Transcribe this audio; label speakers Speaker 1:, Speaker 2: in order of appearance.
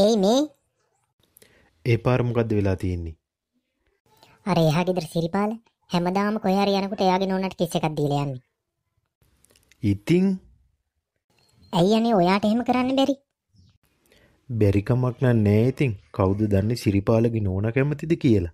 Speaker 1: ඒයි මේ
Speaker 2: ඒ පාර මොකද්ද වෙලා තියෙන්නේ
Speaker 1: අර එහා ගෙදර සිරිපාල හැමදාම කොහේ හරි යනකොට එයාගේ නෝනට කිස් එකක් දීලා යන්නේ ඉතින් ඇයි අනේ ඔයාට එහෙම කරන්න බැරි
Speaker 3: බැරිකමක් නෑ ඉතින් කවුද දන්නේ සිරිපාලගේ නෝන කැමතිද කියලා